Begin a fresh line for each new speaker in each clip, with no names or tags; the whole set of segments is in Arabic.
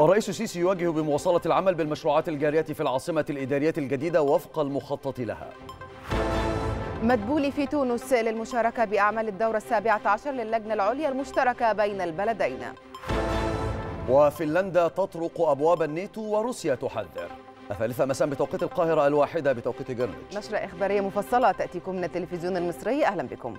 الرئيس السيسي يواجه بمواصلة العمل بالمشروعات الجارية في العاصمة الإدارية الجديدة وفق المخطط لها
مدبولي في تونس للمشاركة بأعمال الدورة السابعة عشر للجنة العليا المشتركة بين البلدين
وفنلندا تطرق أبواب الناتو وروسيا تحذر الثالثة مساء بتوقيت القاهرة الواحدة بتوقيت جرنج
نشرة إخبارية مفصلة تأتيكم من التلفزيون المصري أهلا بكم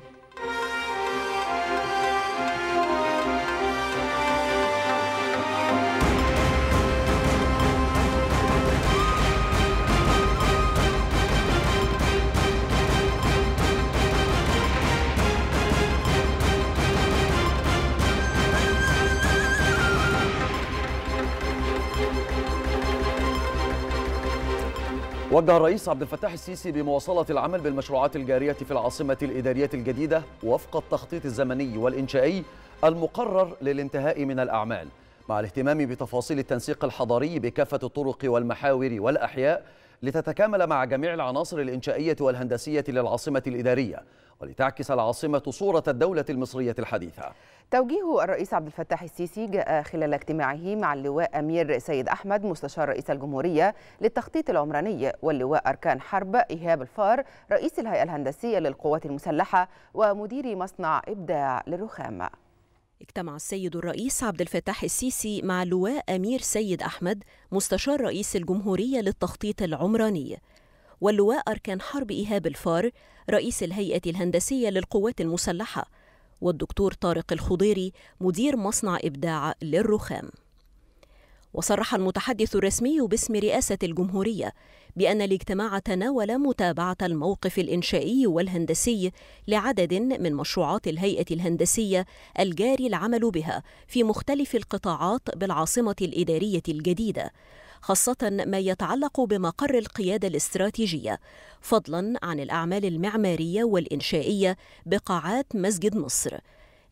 وجه الرئيس عبد الفتاح السيسي بمواصلة العمل بالمشروعات الجارية في العاصمة الإدارية الجديدة وفق التخطيط الزمني والإنشائي المقرر للانتهاء من الأعمال مع الاهتمام بتفاصيل التنسيق الحضري بكافة الطرق والمحاور والأحياء لتتكامل مع جميع العناصر الإنشائية والهندسية للعاصمة الإدارية ولتعكس العاصمة صورة الدولة المصرية الحديثة
توجيه الرئيس عبد الفتاح السيسي جاء خلال اجتماعه مع اللواء أمير سيد أحمد مستشار رئيس الجمهورية للتخطيط العمراني واللواء أركان حرب إيهاب الفار رئيس الهيئة الهندسية للقوات المسلحة ومدير مصنع إبداع للرخام
اجتمع السيد الرئيس عبد الفتاح السيسي مع اللواء أمير سيد أحمد مستشار رئيس الجمهورية للتخطيط العمراني واللواء أركان حرب إيهاب الفار رئيس الهيئة الهندسية للقوات المسلحة والدكتور طارق الخضيري مدير مصنع إبداع للرخام وصرح المتحدث الرسمي باسم رئاسة الجمهورية بأن الاجتماع تناول متابعة الموقف الإنشائي والهندسي لعدد من مشروعات الهيئة الهندسية الجاري العمل بها في مختلف القطاعات بالعاصمة الإدارية الجديدة، خاصة ما يتعلق بمقر القيادة الاستراتيجية فضلا عن الأعمال المعمارية والإنشائية بقاعات مسجد مصر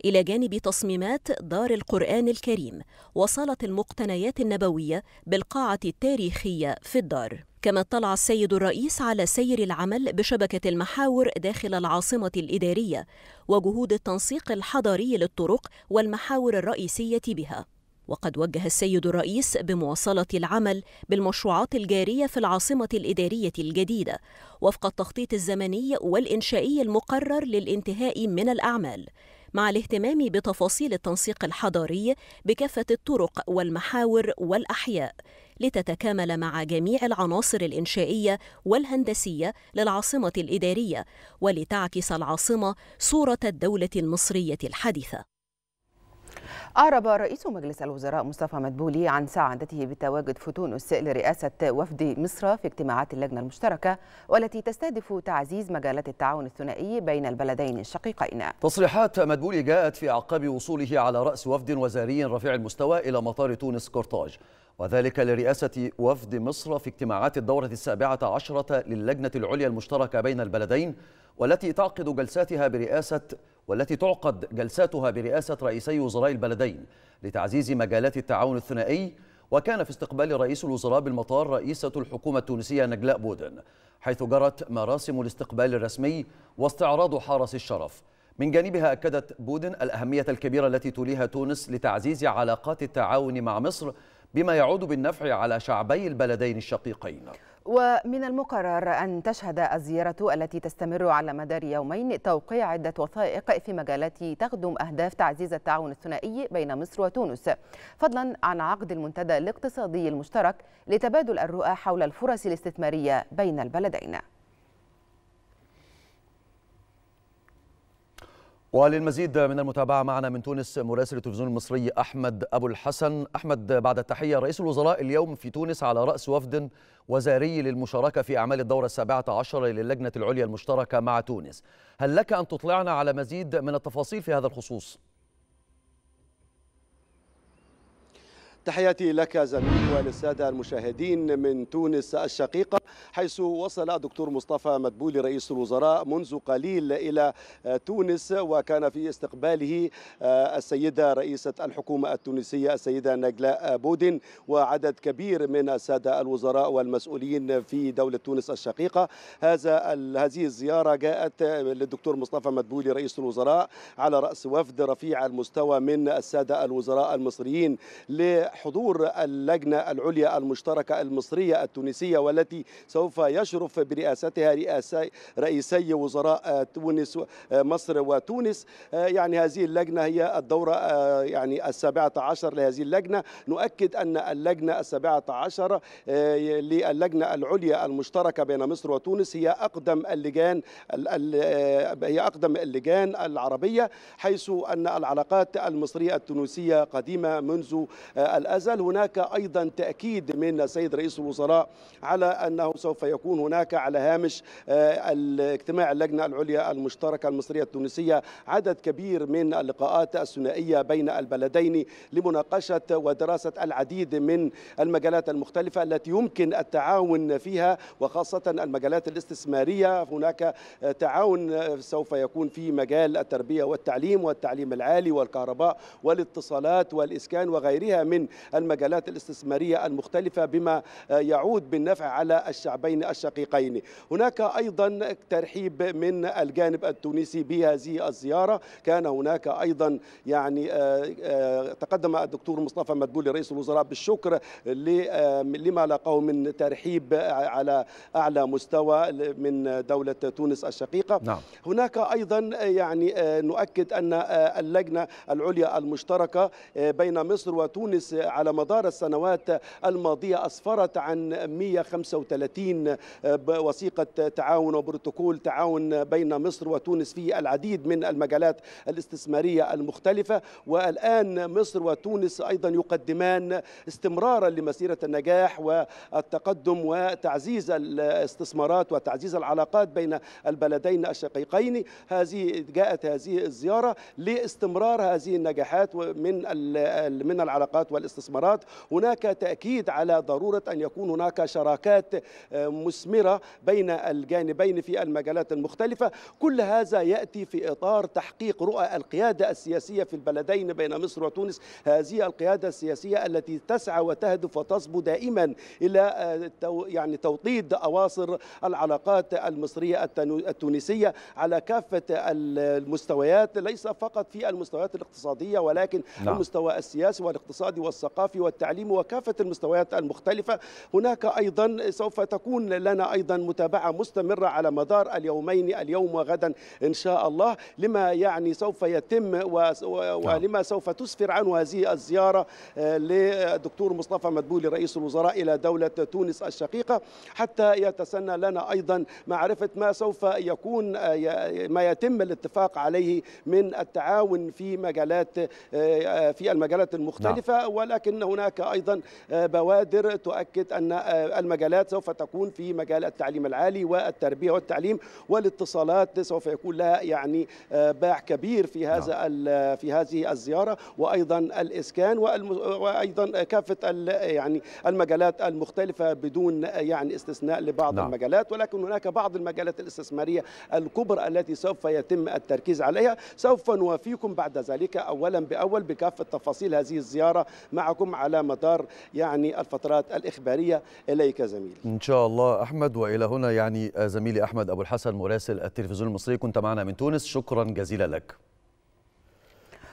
إلى جانب تصميمات دار القرآن الكريم وصالة المقتنيات النبوية بالقاعة التاريخية في الدار كما اطلع السيد الرئيس على سير العمل بشبكة المحاور داخل العاصمة الإدارية وجهود التنسيق الحضري للطرق والمحاور الرئيسية بها وقد وجه السيد الرئيس بمواصلة العمل بالمشروعات الجارية في العاصمة الإدارية الجديدة وفق التخطيط الزمني والإنشائي المقرر للانتهاء من الأعمال مع الاهتمام بتفاصيل التنسيق الحضاري بكافة الطرق والمحاور والأحياء لتتكامل مع جميع العناصر الإنشائية والهندسية للعاصمة الإدارية ولتعكس العاصمة صورة الدولة المصرية الحديثة
أعرب رئيس مجلس الوزراء مصطفى مدبولي عن سعادته بتواجد فتونس لرئاسة وفد مصر في اجتماعات اللجنة المشتركة والتي تستهدف تعزيز مجالات التعاون الثنائي بين البلدين الشقيقين.
تصريحات مدبولي جاءت في أعقاب وصوله على رأس وفد وزاري رفيع المستوى إلى مطار تونس قرطاج. وذلك لرئاسة وفد مصر في اجتماعات الدورة السابعة عشرة للجنة العليا المشتركة بين البلدين والتي تعقد جلساتها برئاسة والتي تعقد جلساتها برئاسة رئيسي وزراء البلدين لتعزيز مجالات التعاون الثنائي وكان في استقبال رئيس الوزراء بالمطار رئيسة الحكومة التونسية نجلاء بودن حيث جرت مراسم الاستقبال الرسمي واستعراض حرس الشرف من جانبها أكدت بودن الأهمية الكبيرة التي توليها تونس لتعزيز علاقات التعاون مع مصر بما يعود بالنفع على شعبي البلدين الشقيقين
ومن المقرر أن تشهد الزيارة التي تستمر على مدار يومين توقيع عدة وثائق في مجالات تخدم أهداف تعزيز التعاون الثنائي بين مصر وتونس فضلا عن عقد المنتدى الاقتصادي المشترك لتبادل الرؤى حول الفرص الاستثمارية بين البلدين
وللمزيد من المتابعة معنا من تونس مراسل التلفزيون المصري أحمد أبو الحسن أحمد بعد التحية رئيس الوزراء اليوم في تونس على رأس وفد وزاري للمشاركة في أعمال الدورة السابعة عشر للجنة العليا المشتركة مع تونس هل لك أن تطلعنا على مزيد من التفاصيل في هذا الخصوص؟
تحياتي لك زميلي وللسادة المشاهدين من تونس الشقيقة حيث وصل دكتور مصطفى مدبولي رئيس الوزراء منذ قليل إلى تونس وكان في استقباله آه، السيدة رئيسة الحكومة التونسية السيدة نجلاء بودن وعدد كبير من السادة الوزراء والمسؤولين في دولة تونس الشقيقة هذا هذه الزيارة جاءت للدكتور مصطفى مدبولي رئيس الوزراء على رأس وفد رفيع المستوى من السادة الوزراء المصريين حضور اللجنة العليا المشتركة المصرية التونسية والتي سوف يشرف برئاستها رئيسي وزراء تونس آه، مصر وتونس آه، يعني هذه اللجنة هي الدورة آه، يعني السابعة عشر لهذه اللجنة نؤكد أن اللجنة السابعة عشر للجنة العليا المشتركة بين مصر وتونس هي أقدم اللجان هي أقدم اللجان العربية حيث أن العلاقات المصرية التونسية قديمة منذ الأزل هناك أيضا تأكيد من السيد رئيس الوزراء على أنه سوف يكون هناك على هامش آه، اجتماع اللجنة العليا المشتركة المصرية التونسية عدد كبير من اللقاءات الثنائية بين البلدين لمناقشة ودراسة العديد من المجالات المختلفة التي يمكن التعاون فيها وخاصة المجالات الاستثمارية هناك تعاون سوف يكون في مجال التربية والتعليم والتعليم العالي والكهرباء والاتصالات والإسكان وغيرها من المجالات الاستثمارية المختلفة بما يعود بالنفع على الشعبين الشقيقين هناك أيضا ترحيب من الجانب التونسي بهذه الزيارة كان هناك أيضا يعني آه، آه، تقدم الدكتور مصطفى مدبولي رئيس الوزراء بالشكر آه، لما لقاه من ترحيب على أعلى مستوى من دولة تونس الشقيقة نعم. هناك أيضا يعني نؤكد أن اللجنة العليا المشتركة بين مصر وتونس على مدار السنوات الماضية أسفرت عن 135 آه، وثيقة تعاون وبروتوكول تعاون بين مصر وتونس في العديد من المجالات الاستثمارية المختلفة والآن مصر وتونس أيضا يقدمان استمرارا لمسيرة النجاح والتقدم وتعزيز الاستثمارات وتعزيز العلاقات بين البلدين الشقيقين هذه جاءت هذه الزيارة لاستمرار هذه النجاحات من من العلاقات والاستثمارات الاستثمارات هناك تأكيد على ضرورة أن يكون هناك شراكات آه، مثمرة بين الجانبين في المجالات المختلفة كل هذا يأتي في إطار تحقيق رؤى القيادة السياسية في البلدين بين مصر وتونس هذه القيادة السياسية التي تسعى وتهدف وتصبو دائما إلى آه، يعني توطيد أواصر العلاقات المصرية التونسية على كافة المستويات ليس فقط في المستويات الاقتصادية ولكن لا. نعم. المستوى السياسي والاقتصادي والصحي الثقافي والتعليم وكافة المستويات المختلفة هناك أيضا سوف تكون لنا أيضا متابعة مستمرة على مدار اليومين اليوم وغدا إن شاء الله لما يعني سوف يتم ولما سوف تسفر عنه هذه الزيارة آه، للدكتور مصطفى مدبولي رئيس الوزراء إلى دولة تونس الشقيقة حتى يتسنى لنا أيضا معرفة ما سوف يكون آه، ما يتم الاتفاق عليه من التعاون في مجالات آه، في المجالات نعم. المختلفة نعم. ولكن هناك أيضا آه، بوادر تؤكد أن آه، المجالات سوف تكون في مجال التعليم العالي والتربية والتعليم والاتصالات سوف يكون لها يعني آه، باع كبير في هذا نعم. في هذه الزيارة وأيضا الإسكان وأيضا كافة يعني المجالات المختلفة بدون يعني استثناء لبعض نعم. المجالات ولكن هناك بعض المجالات الاستثمارية الكبرى التي سوف يتم التركيز عليها سوف نوافيكم بعد ذلك أولا بأول بكافة تفاصيل هذه الزيارة معكم على مدار يعني الفترات الإخبارية إليك زميلي
إن شاء الله أحمد وإلى هنا يعني زميلي أحمد أبو الحسن مراسل التلفزيون المصري كنت معنا من تونس شكرا جزيلا لك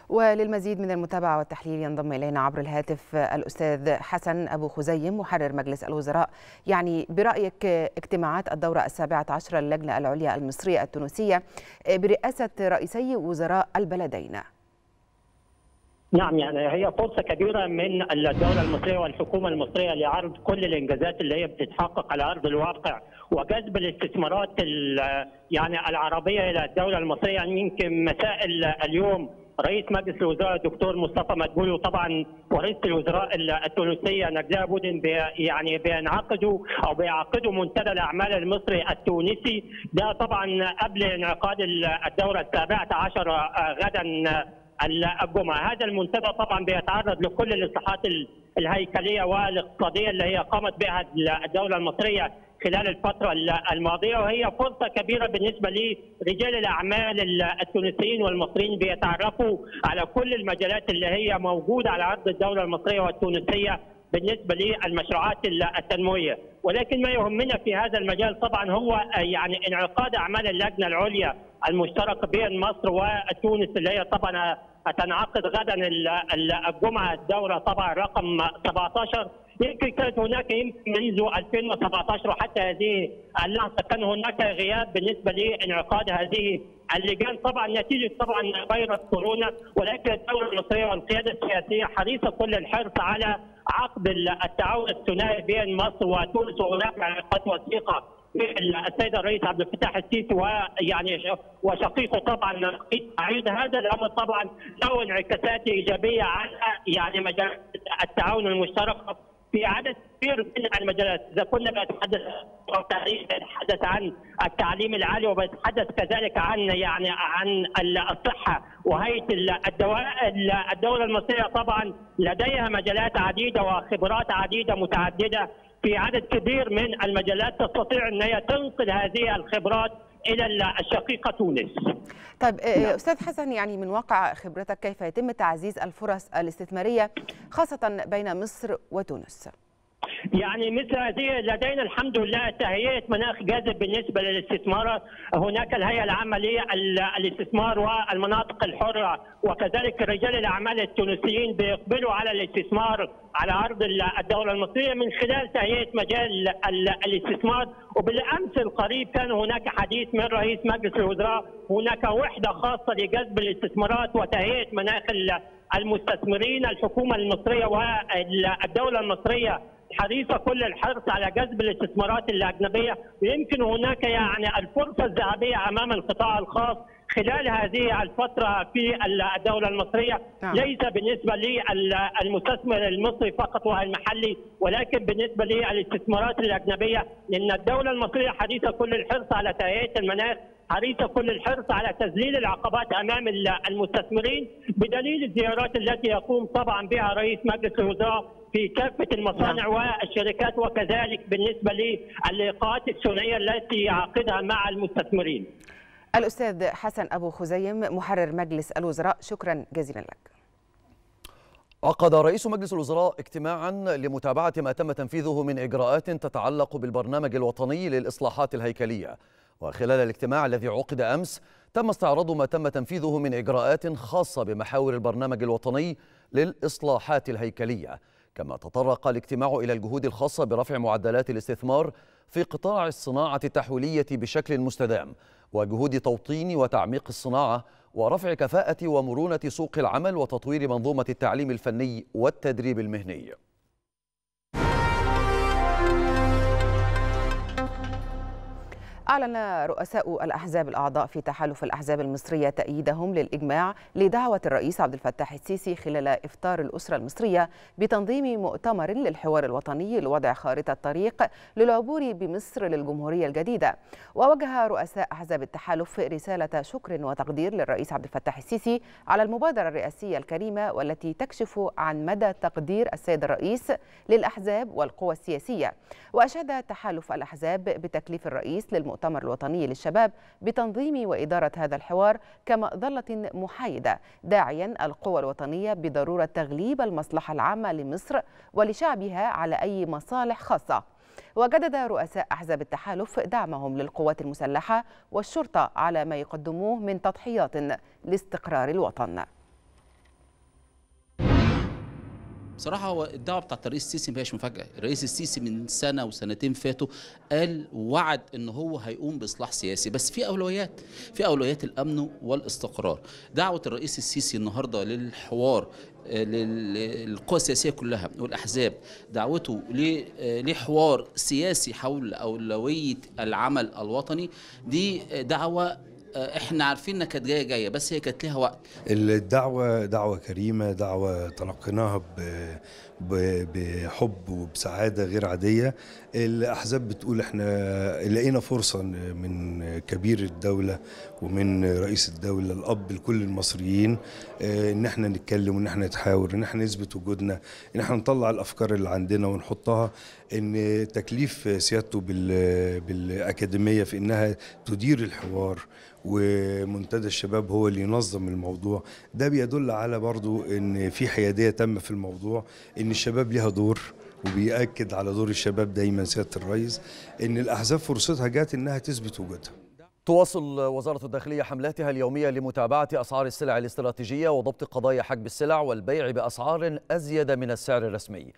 وللمزيد من المتابعة والتحليل ينضم إلينا عبر الهاتف الأستاذ حسن أبو خزيم محرر مجلس الوزراء يعني برأيك اجتماعات الدورة السابعة عشر اللجنة العليا المصرية التونسية برئاسة رئيسي وزراء البلدين
نعم يعني هي فرصة كبيرة من الدولة المصرية والحكومة المصرية لعرض كل الإنجازات اللي هي بتتحقق على أرض الواقع وجذب الاستثمارات يعني العربية إلى الدولة المصرية يعني يمكن مسائل اليوم رئيس مجلس الوزراء الدكتور مصطفى مدبولي وطبعا ورئيسه الوزراء التونسيه نجلاء بودن بي يعني بينعقدوا او بيعقدوا منتدى الاعمال المصري التونسي ده طبعا قبل انعقاد الدوره السابعه عشر آه، غدا الجمعه، هذا المنتدى طبعا بيتعرض لكل الاصلاحات الهيكليه والاقتصاديه اللي هي قامت بها الدوله المصريه خلال الفتره الماضيه وهي فرصه كبيره بالنسبه لرجال الاعمال التونسيين والمصريين بيتعرفوا على كل المجالات اللي هي موجوده على عرض الدوله المصريه والتونسيه بالنسبه للمشروعات التنمويه، ولكن ما يهمنا في هذا المجال طبعا هو يعني انعقاد اعمال اللجنه العليا المشترك بين مصر وتونس اللي هي طبعا هتنعقد غدا الجمعه الدوره طبعا رقم 17 يمكن كانت هناك يمكن منذ 2017 وحتى هذه اللحظه كان هناك غياب بالنسبه لانعقاد هذه اللجان طبعا نتيجه طبعا فيروس كورونا ولكن الدوله المصريه والقياده السياسيه حريصه كل الحرص على عقد التعاون الثنائي بين مصر وتونس وهناك علاقات وثيقه السيد الرئيس عبد الفتاح السيسي ويعني وشقيقه طبعا عيد هذا الامر طبعا له انعكاسات ايجابيه على يعني مجال التعاون المشترك في عدد كبير من المجالات، اذا كنا بنتحدث بنتحدث عن التعليم العالي وبنتحدث كذلك عن يعني عن الصحه وهيئه الدواء الدوله المصريه طبعا لديها مجالات عديده وخبرات عديده متعدده في عدد كبير من المجالات تستطيع ان هي تنقل هذه الخبرات الى الشقيقه تونس.
طيب آه، نعم. استاذ حسن يعني من واقع خبرتك كيف يتم تعزيز الفرص الاستثماريه خاصه بين مصر وتونس؟
يعني مثل هذه لدينا الحمد لله تهيئه مناخ جاذب بالنسبه للاستثمار هناك الهيئه العامه للاستثمار والمناطق الحره وكذلك رجال الاعمال التونسيين بيقبلوا على الاستثمار على ارض الدوله المصريه من خلال تهيئه مجال الاستثمار وبالامس القريب كان هناك حديث من رئيس مجلس الوزراء هناك وحده خاصه لجذب الاستثمارات وتهيئه مناخ المستثمرين الحكومه المصريه والدوله المصريه حريصه كل الحرص على جذب الاستثمارات الاجنبيه ويمكن هناك يعني الفرصه الذهبيه امام القطاع الخاص خلال هذه الفترة في الدولة المصرية نعم. ليس بالنسبة للمستثمر المصري فقط والمحلي ولكن بالنسبة للاستثمارات الأجنبية لأن الدولة المصرية حديثة كل الحرص على تهيئة المناخ حريصه كل الحرص على تذليل العقبات امام المستثمرين بدليل الزيارات التي يقوم طبعا بها رئيس مجلس الوزراء في كافه المصانع نعم. والشركات وكذلك بالنسبه للقاءات الثنائيه التي يعقدها مع المستثمرين.
الاستاذ حسن ابو خزيم محرر مجلس الوزراء شكرا جزيلا لك.
عقد رئيس مجلس الوزراء اجتماعا لمتابعه ما تم تنفيذه من اجراءات تتعلق بالبرنامج الوطني للاصلاحات الهيكليه وخلال الاجتماع الذي عقد أمس تم استعراض ما تم تنفيذه من إجراءات خاصة بمحاور البرنامج الوطني للإصلاحات الهيكلية كما تطرق الاجتماع إلى الجهود الخاصة برفع معدلات الاستثمار في قطاع الصناعة التحويلية بشكل مستدام وجهود توطين وتعميق الصناعة ورفع كفاءة ومرونة سوق العمل وتطوير منظومة التعليم الفني والتدريب المهني
أعلن رؤساء الأحزاب الأعضاء في تحالف الأحزاب المصرية تأييدهم للإجماع لدعوة الرئيس عبد الفتاح السيسي خلال إفطار الأسرة المصرية بتنظيم مؤتمر للحوار الوطني لوضع خارطة طريق للعبور بمصر للجمهورية الجديدة ووجه رؤساء أحزاب التحالف رسالة شكر وتقدير للرئيس عبد الفتاح السيسي على المبادرة الرئاسية الكريمة والتي تكشف عن مدى تقدير السيد الرئيس للأحزاب والقوى السياسية وأشاد تحالف الأحزاب بتكليف الرئيس للمؤتمر المؤتمر الوطني للشباب بتنظيم وإدارة هذا الحوار كمظلة محايدة داعيا القوى الوطنية بضرورة تغليب المصلحة العامة لمصر ولشعبها على أي مصالح خاصة وجدد رؤساء أحزاب التحالف دعمهم للقوات المسلحة والشرطة على ما يقدموه من تضحيات لاستقرار الوطن
بصراحه هو الدعوه بتاعت الرئيس السيسي ما هيش مفاجاه، الرئيس السيسي من سنه وسنتين فاتوا قال وعد ان هو هيقوم باصلاح سياسي، بس في اولويات، في اولويات الامن والاستقرار. دعوه الرئيس السيسي النهارده للحوار آه، للقوى السياسيه كلها والاحزاب دعوته آه، لحوار سياسي حول اولويه العمل الوطني دي دعوه آه، احنا عارفين انها كانت جايه جايه بس هي كانت ليها وقت
الدعوه دعوه كريمه دعوه تلقيناها بحب وبسعاده غير عاديه الاحزاب بتقول احنا لقينا فرصه من كبير الدوله ومن رئيس الدوله الاب لكل المصريين آه، ان احنا نتكلم وان احنا نتحاور ان احنا نثبت وجودنا ان احنا نطلع الافكار اللي عندنا ونحطها ان تكليف سيادته بالاكاديميه في انها تدير الحوار ومنتدى الشباب هو اللي ينظم الموضوع ده بيدل على برضو ان في حياديه تامه في الموضوع ان الشباب ليها دور وبيأكد على دور الشباب دايما سيادة الرئيس إن الأحزاب فرصتها جات إنها تثبت وجودها تواصل وزارة الداخلية
حملاتها اليومية لمتابعة أسعار السلع الاستراتيجية وضبط قضايا حجب السلع والبيع بأسعار أزيد من السعر الرسمي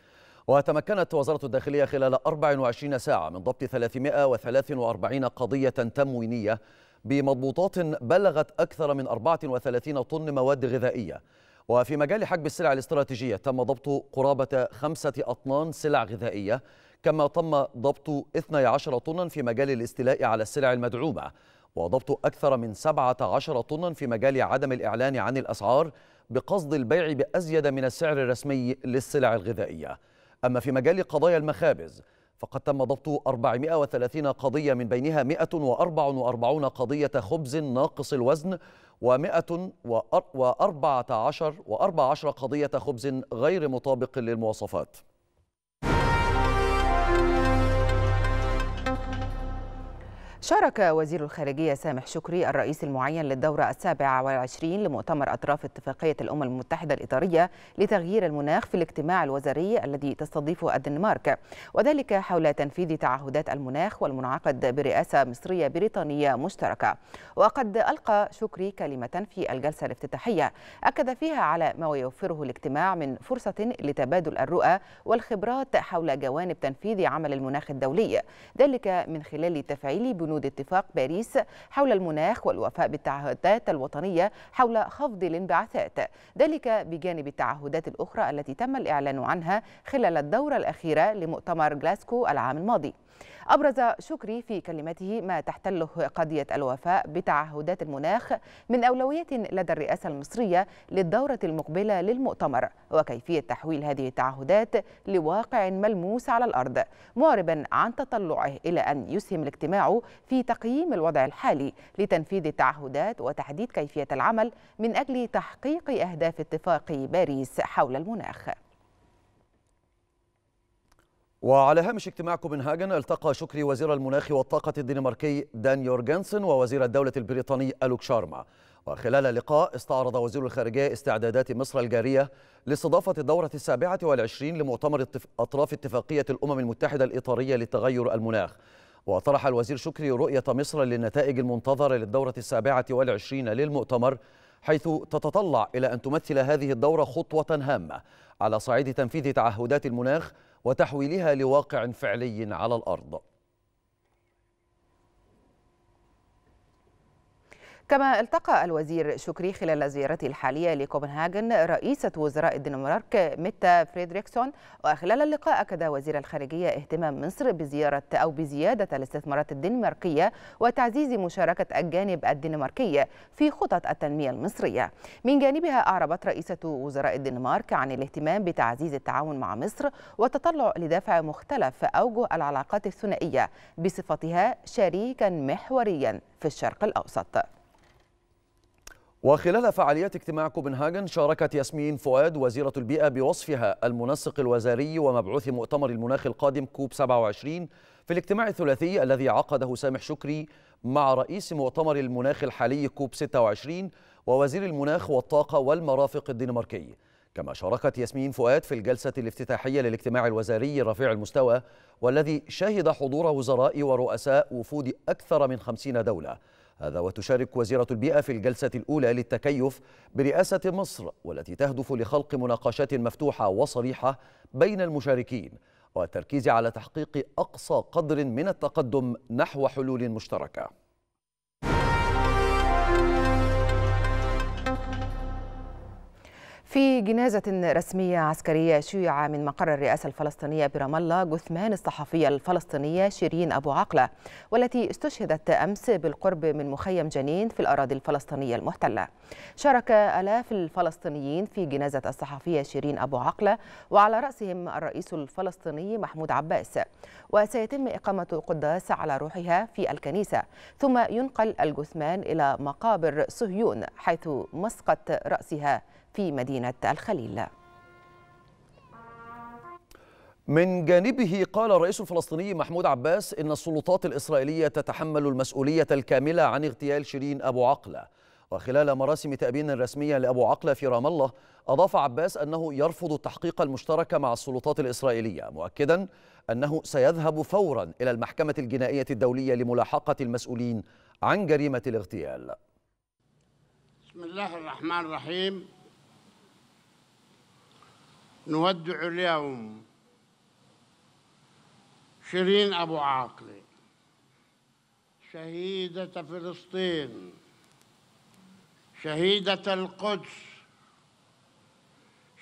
وتمكنت وزارة الداخلية خلال 24 ساعة من ضبط 343 قضية تموينية بمضبوطات بلغت أكثر من 34 طن مواد غذائية وفي مجال حجب السلع الاستراتيجية تم ضبط قرابة خمسة أطنان سلع غذائية كما تم ضبط 12 طنا في مجال الاستيلاء على السلع المدعومة وضبط أكثر من 17 طنا في مجال عدم الإعلان عن الأسعار بقصد البيع بأزيد من السعر الرسمي للسلع الغذائية أما في مجال قضايا المخابز فقد تم ضبط 430 قضية من بينها 144 قضية خبز ناقص الوزن و114 و14 قضية خبز غير مطابق للمواصفات
شارك وزير الخارجية سامح شكري الرئيس المعين للدورة السابعة والعشرين لمؤتمر أطراف اتفاقية الأمم المتحدة الإطارية لتغيير المناخ في الاجتماع الوزاري الذي تستضيفه الدنمارك وذلك حول تنفيذ تعهدات المناخ والمنعقد برئاسة مصرية بريطانية مشتركة وقد ألقى شكري كلمة في الجلسة الافتتاحية أكد فيها على ما يوفره الاجتماع من فرصة لتبادل الرؤى والخبرات حول جوانب تنفيذ عمل المناخ الدولي ذلك من خلال تفعيل بنود وجود اتفاق باريس حول المناخ والوفاء بالتعهدات الوطنية حول خفض الانبعاثات ذلك بجانب التعهدات الأخرى التي تم الإعلان عنها خلال الدورة الأخيرة لمؤتمر جلاسكو العام الماضي أبرز شكري في كلمته ما تحتله قضية الوفاء بتعهدات المناخ من أولوية لدى الرئاسة المصرية للدورة المقبلة للمؤتمر وكيفية تحويل هذه التعهدات لواقع ملموس على الأرض معربا عن تطلعه إلى أن يسهم الاجتماع في تقييم الوضع الحالي لتنفيذ التعهدات وتحديد كيفية العمل من أجل تحقيق أهداف اتفاق باريس حول المناخ
وعلى هامش اجتماع كوبنهاجن التقى شكري وزير المناخ والطاقة الدنماركي دان يورجنسن ووزير الدولة البريطاني ألوك شارما وخلال اللقاء استعرض وزير الخارجية استعدادات مصر الجارية لاستضافة الدورة السابعة والعشرين لمؤتمر أطراف اتفاقية الأمم المتحدة الإطارية للتغير المناخ وطرح الوزير شكري رؤية مصر للنتائج المنتظرة للدورة السابعة والعشرين للمؤتمر حيث تتطلع إلى أن تمثل هذه الدورة خطوة هامة على صعيد تنفيذ تعهدات المناخ وتحويلها لواقع فعلي على الأرض
كما التقى الوزير شكري خلال زيارته الحالية لكوبنهاجن رئيسة وزراء الدنمارك ميتا فريدريكسون وخلال اللقاء أكد وزير الخارجية اهتمام مصر بزيارة أو بزيادة الاستثمارات الدنماركية وتعزيز مشاركة الجانب الدنماركي في خطط التنمية المصرية من جانبها أعربت رئيسة وزراء الدنمارك عن الاهتمام بتعزيز التعاون مع مصر والتطلع لدفع مختلف أوجه العلاقات الثنائية بصفتها شريكا محوريا في الشرق الأوسط
وخلال فعاليات اجتماع كوبنهاجن شاركت ياسمين فؤاد وزيرة البيئة بوصفها المنسق الوزاري ومبعوث مؤتمر المناخ القادم كوب 27 في الاجتماع الثلاثي الذي عقده سامح شكري مع رئيس مؤتمر المناخ الحالي كوب 26 ووزير المناخ والطاقة والمرافق الدنماركي كما شاركت ياسمين فؤاد في الجلسة الافتتاحية للاجتماع الوزاري رفيع المستوى والذي شهد حضور وزراء ورؤساء وفود أكثر من 50 دولة هذا وتشارك وزيرة البيئة في الجلسة الأولى للتكيف برئاسة مصر والتي تهدف لخلق مناقشات مفتوحة وصريحة بين المشاركين والتركيز على تحقيق أقصى قدر من التقدم نحو حلول مشتركة
في جنازة رسمية عسكرية شيع من مقر الرئاسة الفلسطينية برام الله جثمان الصحفية الفلسطينية شيرين أبو عقلة والتي استشهدت أمس بالقرب من مخيم جنين في الأراضي الفلسطينية المحتلة شارك آلاف الفلسطينيين في جنازة الصحفية شيرين أبو عقلة وعلى رأسهم الرئيس الفلسطيني محمود عباس وسيتم إقامة قداس على روحها في الكنيسة ثم ينقل الجثمان إلى مقابر صهيون حيث مسقط رأسها في مدينة الخليل
من جانبه قال الرئيس الفلسطيني محمود عباس إن السلطات الإسرائيلية تتحمل المسؤولية الكاملة عن اغتيال شيرين أبو عقلة وخلال مراسم تأبين رسمية لأبو عقلة في رام الله أضاف عباس أنه يرفض التحقيق المشترك مع السلطات الإسرائيلية مؤكدا أنه سيذهب فورا إلى المحكمة الجنائية الدولية لملاحقة المسؤولين عن جريمة الاغتيال
بسم الله الرحمن الرحيم نودع اليوم شيرين أبو عاقلة شهيدة فلسطين شهيدة القدس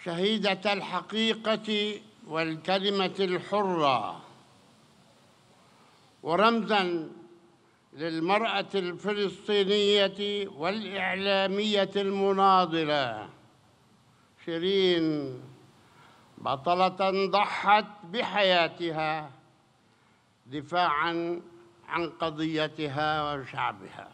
شهيدة الحقيقة والكلمة الحرة ورمزا للمرأة الفلسطينية والإعلامية المناضلة شيرين بطلة ضحت بحياتها دفاعا عن قضيتها وشعبها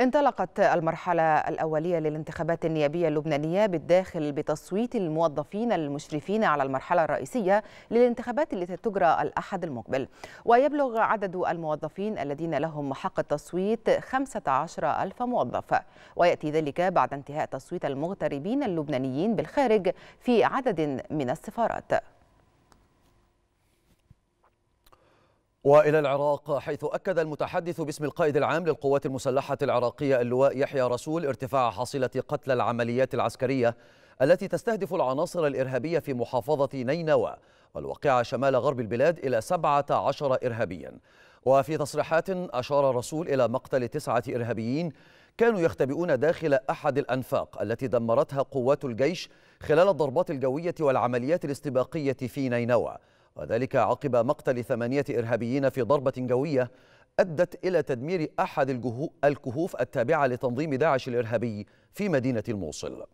انطلقت المرحلة الأولية للانتخابات النيابية اللبنانية بالداخل بتصويت الموظفين المشرفين على المرحلة الرئيسية للانتخابات التي تجرى الأحد المقبل ويبلغ عدد الموظفين الذين لهم حق التصويت 15 ألف موظف ويأتي ذلك بعد انتهاء تصويت المغتربين اللبنانيين بالخارج في عدد من السفارات
والى العراق حيث اكد المتحدث باسم القائد العام للقوات المسلحه العراقيه اللواء يحيى رسول ارتفاع حصيله قتلى العمليات العسكريه التي تستهدف العناصر الارهابيه في محافظه نينوى والواقعة شمال غرب البلاد الى 17 ارهابيا وفي تصريحات اشار رسول الى مقتل تسعه ارهابيين كانوا يختبئون داخل احد الانفاق التي دمرتها قوات الجيش خلال الضربات الجويه والعمليات الاستباقيه في نينوى وذلك عقب مقتل ثمانية إرهابيين في ضربة جوية أدت إلى تدمير أحد الكهوف التابعة لتنظيم داعش الإرهابي في مدينة الموصل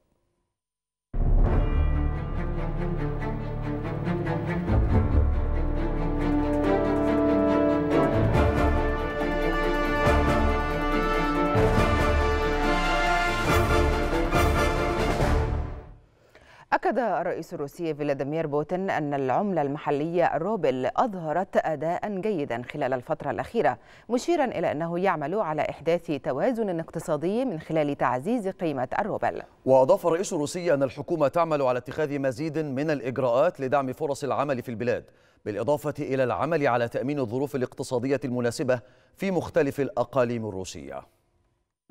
أكد الرئيس الروسي فلاديمير بوتين أن العملة المحلية الروبل أظهرت أداء جيدا خلال الفترة الأخيرة مشيرا إلى أنه يعمل على إحداث توازن اقتصادي من خلال تعزيز قيمة الروبل
وأضاف الرئيس الروسي أن الحكومة تعمل على اتخاذ مزيد من الإجراءات لدعم فرص العمل في البلاد بالإضافة إلى العمل على تأمين الظروف الاقتصادية المناسبة في مختلف الأقاليم الروسية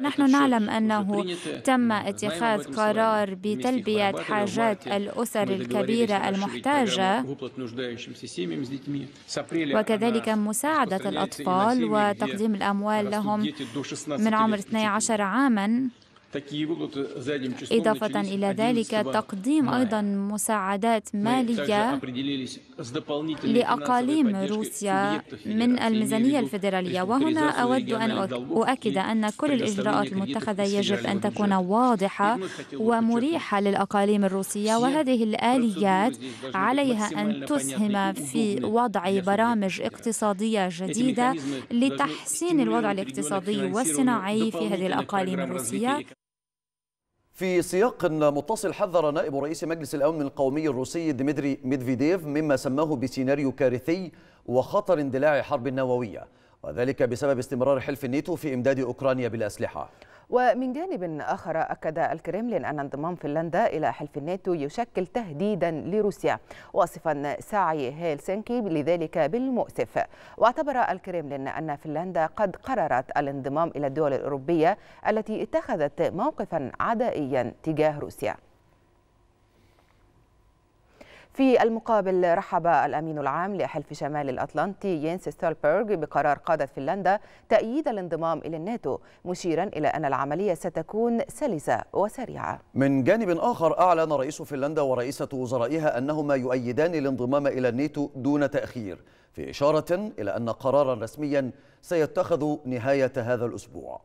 نحن نعلم أنه تم اتخاذ قرار بتلبية حاجات الأسر الكبيرة المحتاجة
وكذلك مساعدة الأطفال وتقديم
الأموال لهم من عمر 12 عاماً
إضافة إلى ذلك تقديم
أيضا مساعدات مالية
لأقاليم روسيا
من الميزانية الفيدرالية وهنا أود أن أؤكد أن كل الإجراءات المتخذة يجب أن تكون واضحة ومريحة للأقاليم الروسية وهذه الآليات عليها أن تسهم في وضع برامج اقتصادية جديدة لتحسين الوضع الاقتصادي والصناعي في هذه الأقاليم الروسية
في سياق متصل حذر نائب رئيس مجلس الأمن القومي الروسي ديمتري ميدفيديف مما سماه بسيناريو كارثي وخطر اندلاع حرب نووية وذلك بسبب استمرار حلف الناتو في إمداد أوكرانيا بالأسلحة
ومن جانب آخر أكد الكريملين أن انضمام فنلندا إلى حلف الناتو يشكل تهديدا لروسيا واصفا سعي هيلسنكي لذلك بالمؤسف واعتبر الكريملين أن فنلندا قد قررت الانضمام إلى الدول الأوروبية التي اتخذت موقفا عدائيا تجاه روسيا في المقابل رحب الأمين العام لحلف شمال الأطلنطي ينس ستولبرغ بقرار قادة فنلندا تأييد الانضمام إلى الناتو مشيرا إلى أن العملية ستكون سلسة وسريعة
من جانب آخر أعلن رئيس فنلندا ورئيسة وزرائها أنهما يؤيدان الانضمام إلى الناتو دون تأخير في إشارة إلى أن قرارا رسميا سيتخذ نهاية هذا الأسبوع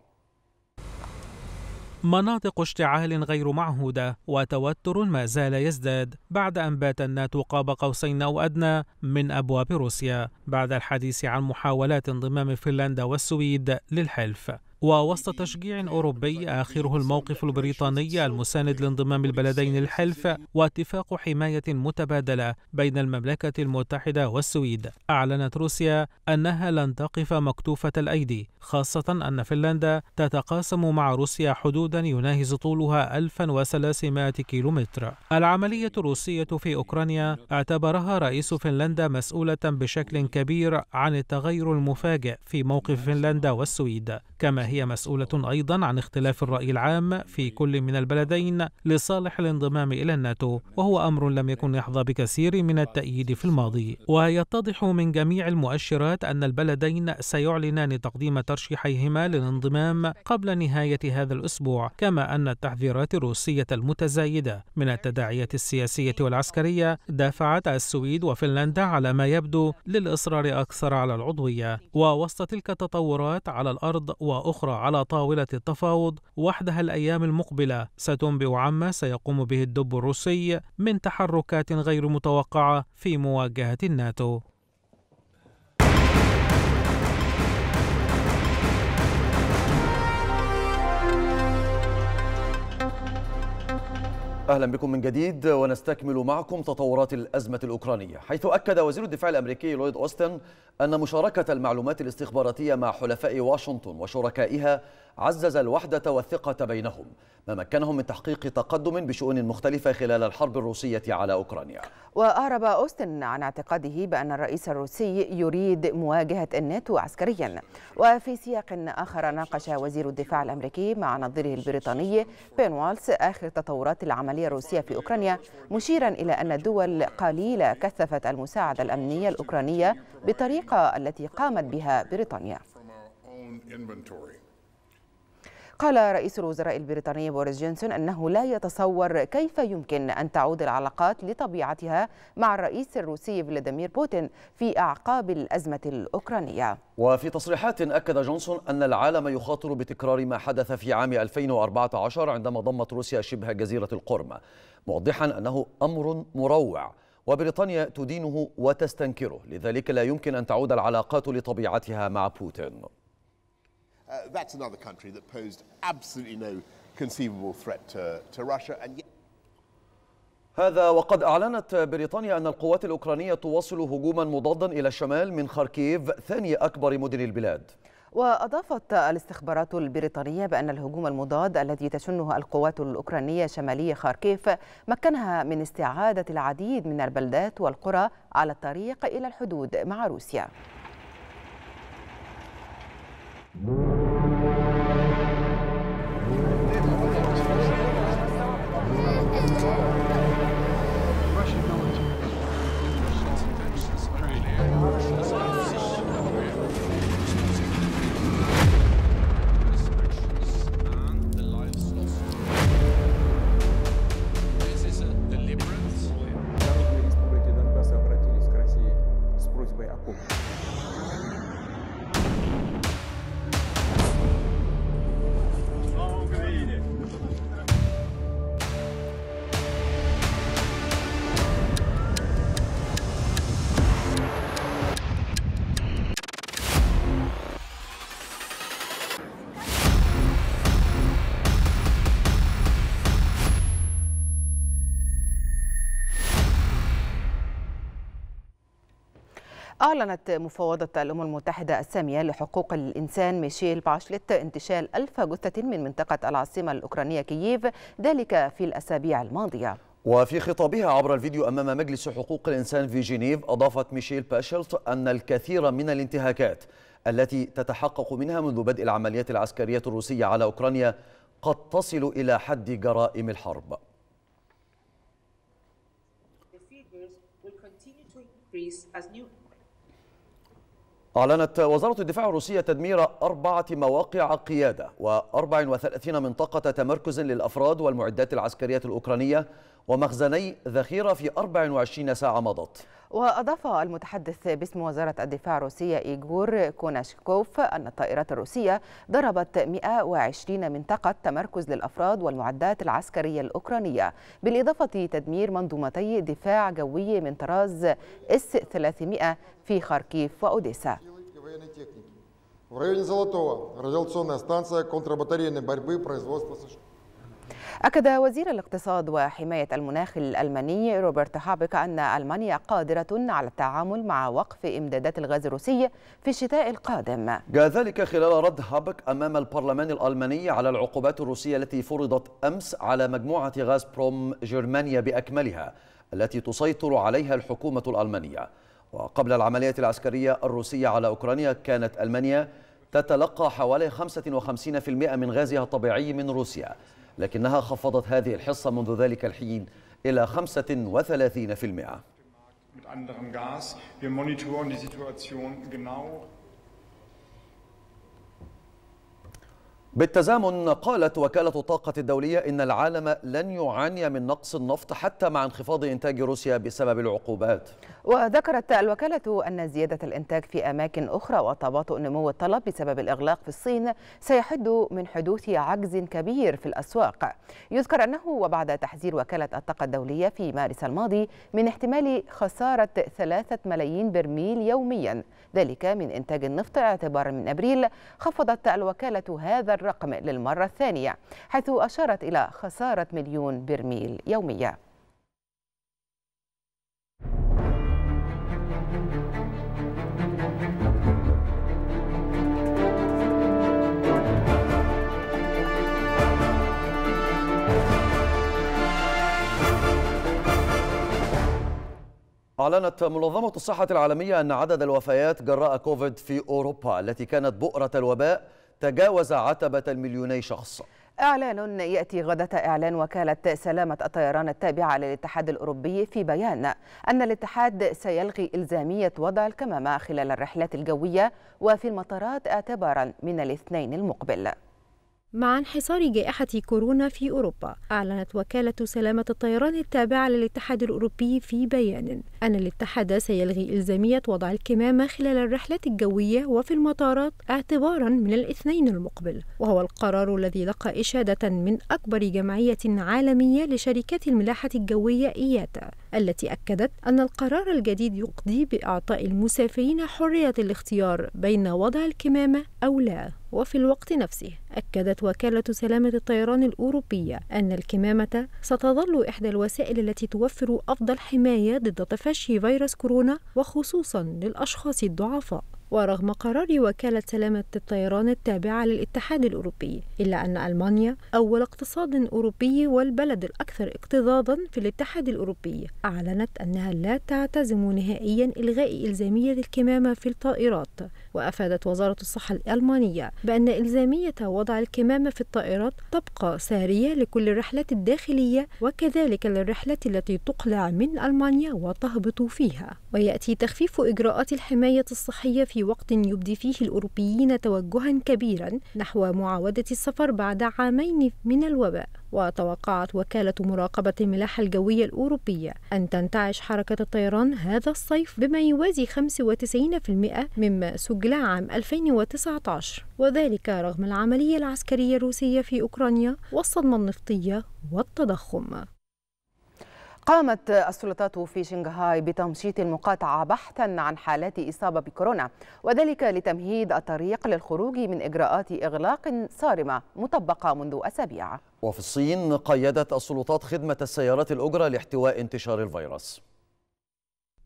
مناطق اشتعال غير معهودة وتوتر ما زال يزداد بعد أن بات الناتو قاب قوسين أو أدنى من أبواب روسيا بعد الحديث عن محاولات انضمام فنلندا والسويد للحلف ووسط تشجيع أوروبي آخره الموقف البريطاني المساند لانضمام البلدين للحلف واتفاق حماية متبادلة بين المملكة المتحدة والسويد أعلنت روسيا أنها لن تقف مكتوفة الأيدي خاصة أن فنلندا تتقاسم مع روسيا حدودا يناهز طولها 1300 كيلومتر العملية الروسية في أوكرانيا اعتبرها رئيس فنلندا مسؤولة بشكل كبير عن التغير المفاجئ في موقف فنلندا والسويد كما هي وهي مسؤولة أيضا عن اختلاف الرأي العام في كل من البلدين لصالح الانضمام إلى الناتو وهو أمر لم يكن يحظى بكثير من التأييد في الماضي ويتضح من جميع المؤشرات أن البلدين سيعلنان تقديم ترشيحيهما للانضمام قبل نهاية هذا الأسبوع كما أن التحذيرات الروسية المتزايدة من التداعيات السياسية والعسكرية دافعت السويد وفنلندا على ما يبدو للإصرار أكثر على العضوية ووسط تلك التطورات على الأرض وأخرى أخرى على طاولة التفاوض وحدها الأيام المقبلة ستنبئ عما سيقوم به الدب الروسي من تحركات غير متوقعة في مواجهة الناتو
أهلا بكم من جديد ونستكمل معكم تطورات الأزمة الأوكرانية حيث أكد وزير الدفاع الأمريكي لويد أوستن أن مشاركة المعلومات الاستخباراتية مع حلفاء واشنطن وشركائها عزز الوحدة والثقة بينهم ما مكنهم من تحقيق تقدم بشؤون مختلفة خلال الحرب الروسية على أوكرانيا
وأعرب أوستن عن اعتقاده بأن الرئيس الروسي يريد مواجهة الناتو عسكريا وفي سياق آخر ناقش وزير الدفاع الأمريكي مع نظيره البريطاني بين والس آخر تطورات العملية الروسية في أوكرانيا مشيرا إلى أن الدول قليلة كثفت المساعدة الأمنية الأوكرانية بالطريقة التي قامت بها بريطانيا. قال رئيس الوزراء البريطاني بوريس جونسون أنه لا يتصور كيف يمكن أن تعود العلاقات لطبيعتها مع الرئيس الروسي فلاديمير بوتين في أعقاب الأزمة الأوكرانية
وفي تصريحات أكد جونسون أن العالم يخاطر بتكرار ما حدث في عام 2014 عندما ضمت روسيا شبه جزيرة القرم موضحا أنه أمر مروع وبريطانيا تدينه وتستنكره لذلك لا يمكن أن تعود العلاقات لطبيعتها مع بوتين
Uh, that's another country that posed absolutely
no conceivable threat to,
to Russia. And yet
هذا وقد أعلنت بريطانيا أن القوات الأوكرانية تواصل هجوما مضادا إلى الشمال من خاركيف ثاني أكبر مدن البلاد
وأضافت الاستخبارات البريطانية بأن الهجوم المضاد الذي تشنه القوات الأوكرانية شمالي خاركيف مكنها من استعادة العديد من البلدات والقرى على الطريق إلى الحدود مع روسيا Mm-hmm. أعلنت مفوضة الأمم المتحدة السامية لحقوق الإنسان ميشيل باشلت انتشال ألف جثة من منطقة العاصمة الأوكرانية كييف ذلك في الأسابيع الماضية
وفي خطابها عبر الفيديو أمام مجلس حقوق الإنسان في جنيف أضافت ميشيل باشلت أن الكثير من الانتهاكات التي تتحقق منها منذ بدء العمليات العسكرية الروسية على أوكرانيا قد تصل إلى حد جرائم الحرب as new أعلنت وزارة الدفاع الروسية تدمير أربعة مواقع قيادة و34 منطقة تمركز للأفراد والمعدات العسكرية الأوكرانية ومخزني ذخيرة في 24 ساعة مضت
وأضاف المتحدث باسم وزارة الدفاع الروسية إيغور كوناشكوف أن الطائرات الروسية ضربت 120 منطقة تمركز للأفراد والمعدات العسكرية الأوكرانية بالإضافة تدمير منظومتي دفاع جوي من طراز اس 300 في خاركيف وأوديسا
борьбы производства США.
أكد وزير الاقتصاد وحماية المناخ الألماني روبرت هابك أن ألمانيا قادرة على التعامل مع وقف إمدادات الغاز الروسي في الشتاء القادم
جاء ذلك خلال رد هابك أمام البرلمان الألماني على العقوبات الروسية التي فرضت أمس على مجموعة غاز بروم جرمانيا بأكملها التي تسيطر عليها الحكومة الألمانية وقبل العملية العسكرية الروسية على أوكرانيا كانت ألمانيا تتلقى حوالي 55% من غازها الطبيعي من روسيا لكنها خفضت هذه الحصة منذ ذلك الحين إلى 35% بالتزامن قالت وكالة الطاقة الدولية إن العالم لن يعاني من نقص النفط حتى مع انخفاض إنتاج روسيا بسبب العقوبات
وذكرت الوكالة أن زيادة الإنتاج في أماكن أخرى وتباطؤ نمو الطلب بسبب الإغلاق في الصين سيحد من حدوث عجز كبير في الأسواق يذكر أنه وبعد تحذير وكالة الطاقة الدولية في مارس الماضي من احتمال خسارة ثلاثة ملايين برميل يوميا ذلك من إنتاج النفط اعتبارا من أبريل خفضت الوكالة هذا الرقم للمرة الثانية حيث أشارت إلى خسارة مليون برميل يوميا
أعلنت منظمة الصحة العالمية أن عدد الوفيات جراء كوفيد في أوروبا التي كانت بؤرة الوباء تجاوز عتبة المليوني شخص
إعلان يأتي غدة إعلان وكالة سلامة الطيران التابعة للاتحاد الأوروبي في بيان أن الاتحاد سيلغي إلزامية وضع الكمامة خلال الرحلات الجوية وفي المطارات اعتبارا من الاثنين المقبل مع
انحصار جائحة كورونا في
أوروبا، أعلنت
وكالة سلامة الطيران التابعة للاتحاد الأوروبي في بيان أن الاتحاد سيلغي إلزامية وضع الكمامة خلال الرحلات الجوية وفي المطارات اعتبارا من الاثنين المقبل، وهو القرار الذي لقى إشادة من أكبر جمعية عالمية لشركات الملاحة الجوية إياتا، التي أكدت أن القرار الجديد يقضي بإعطاء المسافرين حرية الاختيار بين وضع الكمامة أو لا. وفي الوقت نفسه أكدت وكالة سلامة الطيران الأوروبية أن الكمامة ستظل إحدى الوسائل التي توفر أفضل حماية ضد تفشي فيروس كورونا وخصوصا للأشخاص الضعفاء ورغم قرار وكالة سلامة الطيران التابعة للاتحاد الأوروبي إلا أن ألمانيا أول اقتصاد أوروبي والبلد الأكثر اكتظاظا في الاتحاد الأوروبي أعلنت أنها لا تعتزم نهائيا إلغاء إلزامية الكمامة في الطائرات وأفادت وزارة الصحة الألمانية بأن إلزامية وضع الكمامة في الطائرات تبقى سارية لكل الرحلات الداخلية وكذلك للرحلات التي تقلع من ألمانيا وتهبط فيها ويأتي تخفيف إجراءات الحماية الصحية في في وقت يبدي فيه الأوروبيين توجها كبيرا نحو معاودة السفر بعد عامين من الوباء وتوقعت وكالة مراقبة الملاحة الجوية الأوروبية أن تنتعش حركة الطيران هذا الصيف بما يوازي 95% مما سجل عام 2019 وذلك رغم العملية العسكرية الروسية في أوكرانيا والصدمة النفطية والتضخم
قامت السلطات في شنغهاي بتمشيط المقاطعة بحثا عن حالات إصابة بكورونا وذلك لتمهيد الطريق للخروج من إجراءات إغلاق صارمة مطبقة منذ أسابيع
وفي الصين قيدت السلطات خدمة السيارات الأجرة لاحتواء انتشار الفيروس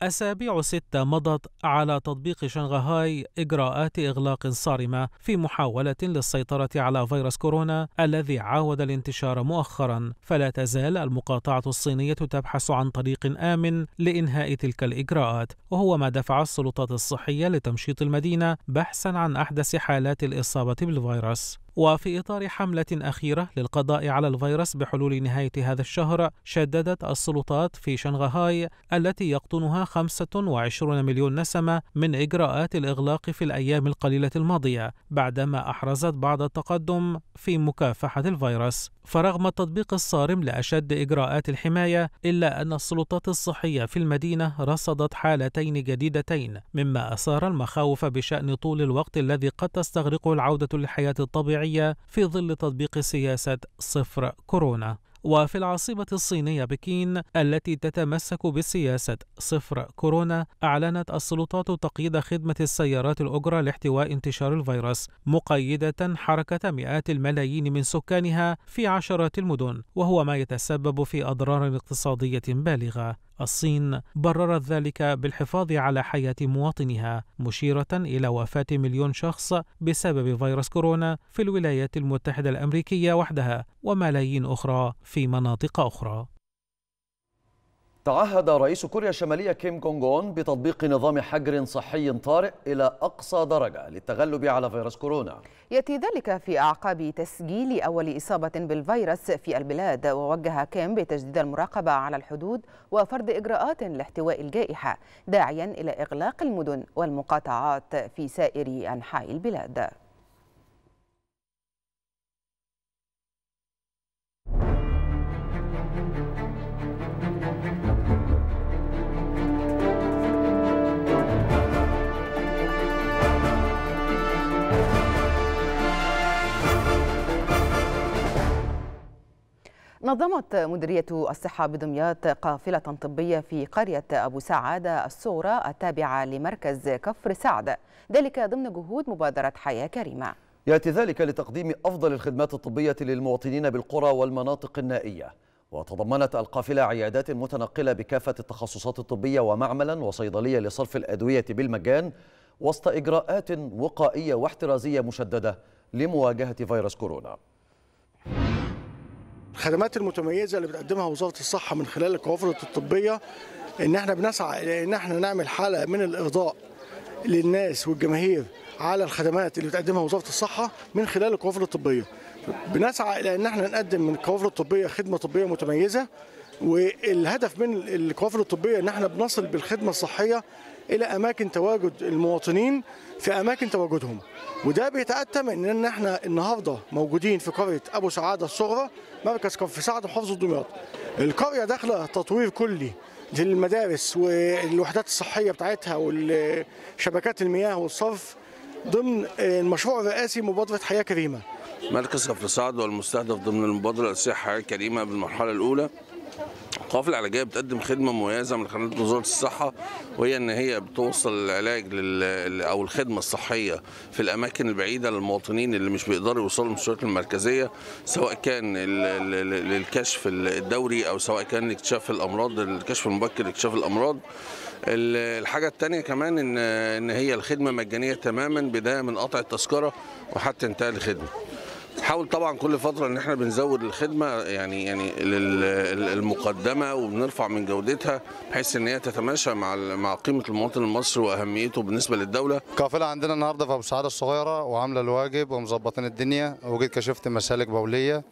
أسابيع ستة مضت على تطبيق شنغهاي إجراءات إغلاق صارمة في محاولة للسيطرة على فيروس كورونا الذي عاود الانتشار مؤخرا فلا تزال المقاطعة الصينية تبحث عن طريق آمن لإنهاء تلك الإجراءات وهو ما دفع السلطات الصحية لتمشيط المدينة بحثا عن أحدث حالات الإصابة بالفيروس وفي إطار حملة أخيرة للقضاء على الفيروس بحلول نهاية هذا الشهر شددت السلطات في شنغهاي التي يقطنها 25 مليون نسمة من إجراءات الإغلاق في الأيام القليلة الماضية بعدما أحرزت بعض التقدم في مكافحة الفيروس فرغم التطبيق الصارم لأشد إجراءات الحماية إلا أن السلطات الصحية في المدينة رصدت حالتين جديدتين مما أثار المخاوف بشأن طول الوقت الذي قد تستغرقه العودة للحياة الطبيعية الطبيعية في ظل تطبيق سياسة صفر كورونا وفي العاصمة الصينية بكين التي تتمسك بسياسة صفر كورونا أعلنت السلطات تقييد خدمة السيارات الأجرة لاحتواء انتشار الفيروس مقيدة حركة مئات الملايين من سكانها في عشرات المدن وهو ما يتسبب في أضرار اقتصادية بالغة الصين بررت ذلك بالحفاظ على حياة مواطنها مشيرة إلى وفاة مليون شخص بسبب فيروس كورونا في الولايات المتحدة الأمريكية وحدها وملايين أخرى في مناطق أخرى
تعهد رئيس كوريا الشمالية كيم جونج اون بتطبيق نظام حجر صحي طارئ إلى أقصى درجة للتغلب على فيروس كورونا
يأتي ذلك في أعقاب تسجيل أول إصابة بالفيروس في البلاد ووجه كيم بتجديد المراقبة على الحدود وفرض إجراءات لاحتواء الجائحة داعيا إلى إغلاق المدن والمقاطعات في سائر أنحاء البلاد نظمت مديرية الصحة بدمياط قافلة طبية في قرية أبو سعادة الصغرى التابعة لمركز كفر سعد ذلك ضمن جهود مبادرة حياة كريمة
يأتي ذلك لتقديم أفضل الخدمات الطبية للمواطنين بالقرى والمناطق النائية وتضمنت القافلة عيادات متنقلة بكافة التخصصات الطبية ومعملا وصيدلية لصرف الأدوية بالمجان وسط إجراءات وقائية واحترازية مشددة لمواجهة فيروس كورونا
الخدمات المتميزه اللي بتقدمها وزاره الصحه من خلال الكوافر الطبيه ان احنا بنسعى الى ان احنا نعمل حاله من الارضاء للناس والجماهير على الخدمات اللي بتقدمها وزاره الصحه من خلال الكوافر الطبيه بنسعى الى ان احنا نقدم من الكوافر الطبيه خدمه طبيه متميزه والهدف من الكوافر الطبيه ان احنا بنصل بالخدمه الصحيه الى اماكن تواجد المواطنين في اماكن تواجدهم وده بيتاتى من ان احنا النهارده موجودين في قريه ابو سعاده الصغرى مركز كفر سعد محافظه دمياط القريه داخله تطوير كلي للمدارس والوحدات الصحيه بتاعتها والشبكات المياه والصرف ضمن المشروع الرئاسي مبادره حياه كريمه
مركز كفر سعد والمستهدف ضمن المبادره الاساسيه حياه كريمه بالمرحله الاولى القوافل العلاجيه بتقدم خدمه
مميزه من خلال وزاره الصحه وهي ان هي بتوصل العلاج لل او الخدمه الصحيه في الاماكن البعيده للمواطنين اللي مش بيقدروا يوصلوا للمستشفيات المركزيه سواء كان للكشف الدوري او سواء كان لاكتشاف الامراض الكشف المبكر اكتشاف الامراض الحاجة الثانية كمان إن إن هي الخدمة مجانية تماما بداية من قطع التذكرة وحتى انتهاء الخدمة. بنحاول طبعا كل فتره ان احنا بنزود الخدمه يعني يعني المقدمه وبنرفع من جودتها بحيث ان هي تتماشى مع مع قيمه المواطن المصري واهميته بالنسبه للدوله. قافله عندنا النهارده في ابو سعاده الصغيره وعامله الواجب ومظبطين الدنيا وجيت كشفت مسالك بوليه